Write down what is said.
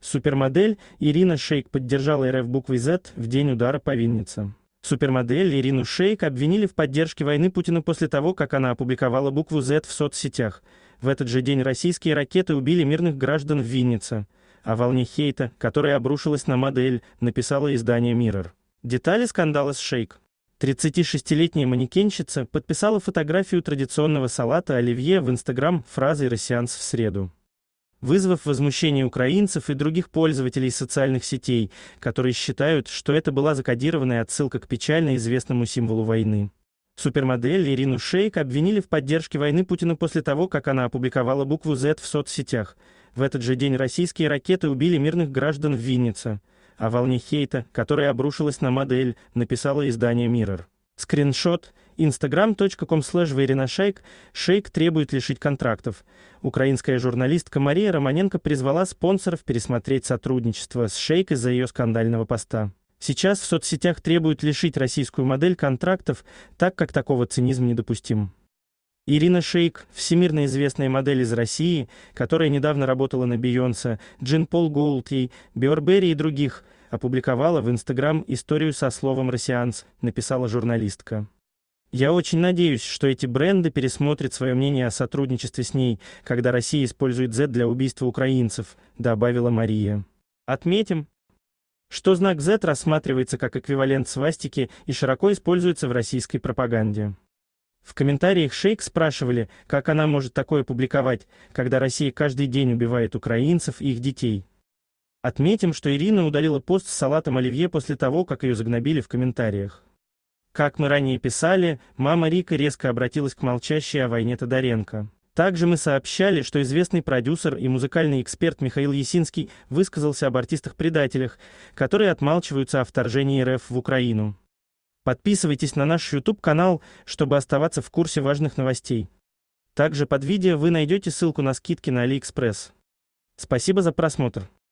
Супермодель Ирина Шейк поддержала РФ буквой Z в день удара по Виннице. Супермодель Ирину Шейк обвинили в поддержке войны Путина после того, как она опубликовала букву Z в соцсетях. В этот же день российские ракеты убили мирных граждан в Виннице. О волне хейта, которая обрушилась на модель, написало издание «Миррор». Детали скандала с Шейк. 36-летняя манекенщица подписала фотографию традиционного салата оливье в Инстаграм фразой «Россианс в среду» вызвав возмущение украинцев и других пользователей социальных сетей, которые считают, что это была закодированная отсылка к печально известному символу войны. Супермодель Ирину Шейк обвинили в поддержке войны Путина после того, как она опубликовала букву Z в соцсетях. В этот же день российские ракеты убили мирных граждан в Виннице. О волне хейта, которая обрушилась на модель, написала издание Mirror. Скриншот Instagram.com slash Веринашайк Шейк требует лишить контрактов. Украинская журналистка Мария Романенко призвала спонсоров пересмотреть сотрудничество с Шейк из-за ее скандального поста. Сейчас в соцсетях требуют лишить российскую модель контрактов, так как такого цинизм недопустим. Ирина Шейк, всемирно известная модель из России, которая недавно работала на Бейонсе, Джин Пол Голти, Бёрбери и других, опубликовала в Инстаграм историю со словом «россианс», написала журналистка. Я очень надеюсь, что эти бренды пересмотрят свое мнение о сотрудничестве с ней, когда Россия использует Z для убийства украинцев, добавила Мария. Отметим, что знак Z рассматривается как эквивалент свастики и широко используется в российской пропаганде. В комментариях Шейк спрашивали, как она может такое публиковать, когда Россия каждый день убивает украинцев и их детей. Отметим, что Ирина удалила пост с салатом оливье после того, как ее загнобили в комментариях. Как мы ранее писали, мама Рика резко обратилась к молчащей о войне Тодоренко. Также мы сообщали, что известный продюсер и музыкальный эксперт Михаил Есинский высказался об артистах-предателях, которые отмалчиваются о вторжении РФ в Украину. Подписывайтесь на наш YouTube-канал, чтобы оставаться в курсе важных новостей. Также под видео вы найдете ссылку на скидки на AliExpress. Спасибо за просмотр.